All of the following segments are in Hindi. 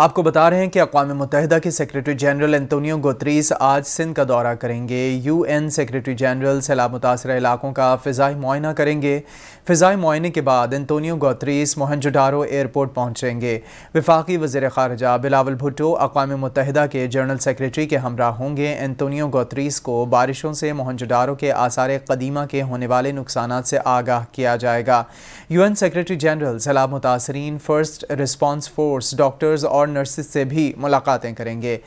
आपको बता रहे हैं कि अकवा मुतहदा के सेक्रेटरी जनरल एंतोनियो गोत्रीस आज सिंध का दौरा करेंगे यू एन सेक्रेटरी जनरल सैलाब मुतासर इलाकों का फ़िज़ाई मुआयना करेंगे फ़िज़ाई मुआयने के बाद एंतोनियो गोत्रीस मोहनजुडारो एयरपोर्ट पहुँचेंगे वफाकी वजी खारजा बिलावल भुट्टो अकवा मुतहदा के जनरल सेक्रेटरी के हमरा होंगे एंतोनियो गोत्रीस को बारिशों से मोहनजुडारो के आसार कदीमा के होने वाले नुकसान से आगाह किया जाएगा यू एन सेक्रेटरी जनरल सैलाब मुतासरीन फ़र्स्ट रिस्पॉन्स फोर्स डॉक्टर्स और और नर्सिस से भी मुलाकातें करेंगे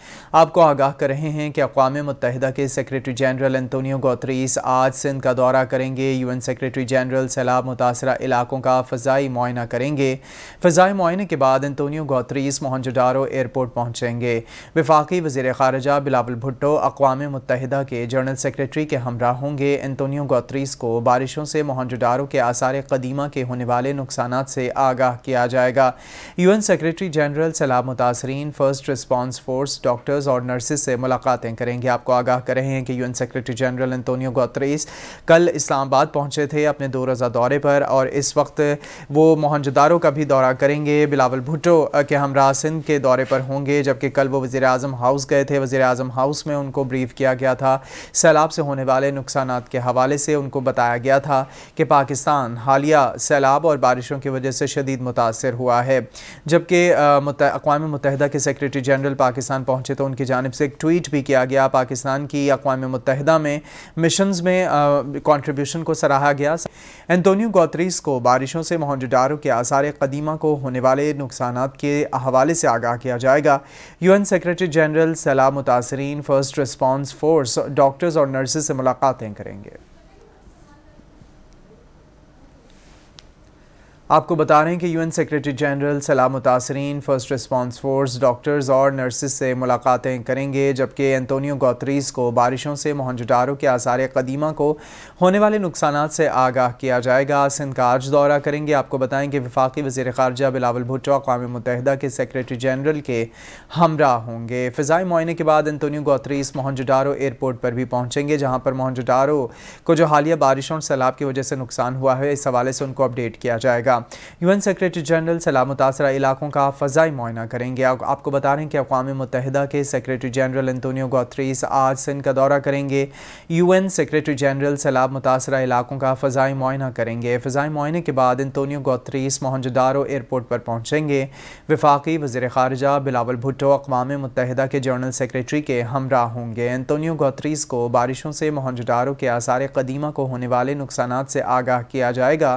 आपको आगाह कर रहे हैं कि अकवा मुतहदा के सेक्रेटरी जनरल एंतोनियो गोत्रीस आज सिंध का दौरा करेंगे यू एन सेक्रेटरी जनरल सैलाब मुतासर इलाकों का फ़जाई मुआयना करेंगे फ़जाई मुआयने के बाद एंतोनियो गोत्रीस मोहनजोडारो एयरपोर्ट पहुँचेंगे वफाकी वजीर खारजा बिलावल भुट्टो अकवा मुतहदा के जनरल सेक्रेटरी के हमरा होंगे एंतोनियो गोत्रीस को बारिशों से मोहनजोडारो के आसार कदीमा के होने वाले नुकसान से आगाह किया जाएगा यू एन सेक्रेटरी जनरल सैलाब मुतासरीन फ़र्स्ट रिस्पांस फोर्स डॉक्टर्स और नर्सिस से मुलाकातें करेंगे आपको आगाह कर रहे हैं कि UN secretary general Antonio Guterres कल इस्लामाबाद पहुंचे थे अपने दो रोज़ा दौरे पर और इस वक्त वो मोहनजदारों का भी दौरा करेंगे बिलावल भुटो के हमरा सिंध के दौरे पर होंगे जबकि कल वो वज़ी अजम हाउस गए थे वज़ी अजम हाउस में उनको ब्रीफ किया गया था सैलाब से होने वाले नुकसान के हवाले से उनको बताया गया था कि पाकिस्तान हालिया सैलाब और बारिशों की वजह से शदीद मुतासर हुआ है जबकि अकवा अकवा मुतहदा के सेक्रेटरी जनरल पाकिस्तान पहुँचे तो उनकी जानब से एक ट्वीट भी किया गया पाकिस्तान की अकवा मुतहदा में मिशन में कॉन्ट्रीब्यूशन को सराहा गया एंतोनियो गोत्रीस को बारिशों से मोहनजोडारो के आसार कदीमा को होने वाले नुकसान के हवाले से आगाह किया जाएगा यू एन सेक्रेटरी जनरल सैलाब मुतासरीन फर्स्ट रिस्पॉन्स फोर्स डॉक्टर्स और नर्सेज से मुलाकातें करेंगे आपको बता रहे हैं कि यूएन सेक्रेटरी जनरल सलाम मुतासरीन फ़र्स्ट रिस्पांस फोर्स डॉक्टर्स और नर्सिस से मुलाकातें करेंगे जबकि एंतोनियो गौतरीस को बारिशों से मोहनजोदारो के आसार कदीमा को होने वाले नुकसान से आगाह किया जाएगा सिंध का आज दौरा करेंगे आपको बताएं कि विफाकी वजी खारजा बिलावल भुट्टो अकवा मुतहद के सेक्रेटरी जनरल के हमरा होंगे फ़जाई मुआने के बाद एंतोनियो गौतरीस मोहनजोदारो एयरपोर्ट पर भी पहुँचेंगे जहाँ पर मोहनजोदारो को जो हालिया बारिशों और सैलाब की वजह से नुकसान हुआ है इस हवाले से उनको अपडेट किया जाएगा करेगा यूएन सेक्रेटरी जनरल सलाह मुतासरा इलाकों का फ़जाई मुआयना करेंगे आपको बता रहे हैं कि अकवा मुतहदा के सेक्रेटरी जनरल एंतोनियो गौतरीस आज सिंध का दौरा करेंगे यूएन सेक्रेटरी जनरल सैलाब मुतासरा इलाकों का फ़जाई मुआयना करेंगे फ़जाई मुआयने के बाद एंतोनियो गौतरीस मोहनजदारो एयरपोर्ट पर पहुँचेंगे वफाकी वजीर खारजा बिलावल भुट्टो अकवा मुतहदा के जनरल सेक्रेटरी के हमरा होंगे एंतोनियो गौतरीस को बारिशों से मोहनजदारों के आसार कदीमा को होने वाले नुकसान से आगाह किया जाएगा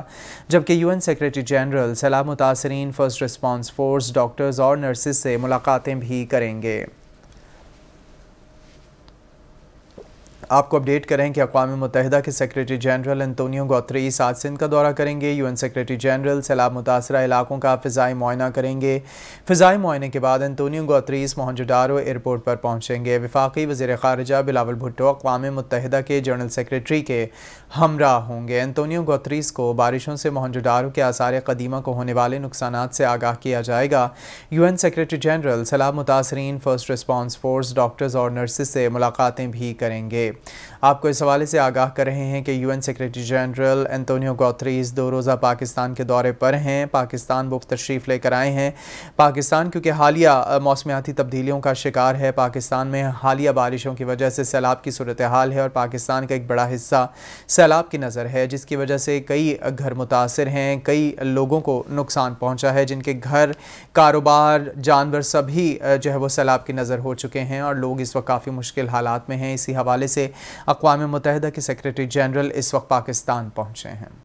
जबकि यूएन सेक्रेटरी सेक्रेटरी जनरल सलाह मुतासरीन फर्स्ट रिस्पांस फोर्स डॉक्टर्स और नर्सिस से मुलाकातें भी करेंगे आपको अपडेट करें कि अकवा मुतहद के सेक्रेटरी जनरल एंतोनियो गौत्रीस आज सिंध का दौरा करेंगे यू एन सेक्रेटरी जनरल सैलाब मुतासर इलाकों का फ़ाई मुआयना करेंगे फ़ाई मुआयने के बाद एंतोनियो गोत्रेस मोहनजोडारो एयरपोर्ट पर पहुँचेंगे वफाकी वजी खारजा बिलावल भुट्टो अकवा मुतहद के जनरल सेक्रेटरी के हमरा होंगे एंतोनियो गौत्रीस को बारिशों से मोहनजोडारो के आसार कदीमा को होने वाले नुकसान से आगाह किया जाएगा यू एन सेक्रेटरी जनरल सैलाब मुतासरीन फर्स्ट रिस्पॉन्स फोर्स डॉक्टर्स और नर्सिस से मुलाकातें भी करेंगे आपको इस हवाले से आगाह कर रहे हैं कि UN secretary general Antonio Guterres दो रोज़ा पाकिस्तान के दौरे पर हैं पाकिस्तान वो तशरीफ़ लेकर आए हैं पाकिस्तान क्योंकि हालिया मौसमियाती तब्दीलियों का शिकार है पाकिस्तान में हालिया बारिशों की वजह से सैलाब की सूरत हाल है और पाकिस्तान का एक बड़ा हिस्सा सैलाब की नज़र है जिसकी वजह से कई घर मुतासर हैं कई लोगों को नुकसान पहुँचा है जिनके घर कारोबार जानवर सभी जो है वो सैलाब की नज़र हो चुके हैं और लोग इस वक्त काफ़ी मुश्किल हालात में हैं इसी हवाले से अकवा मुतहदा के सेक्रेटरी जनरल इस वक्त पाकिस्तान पहुँचे हैं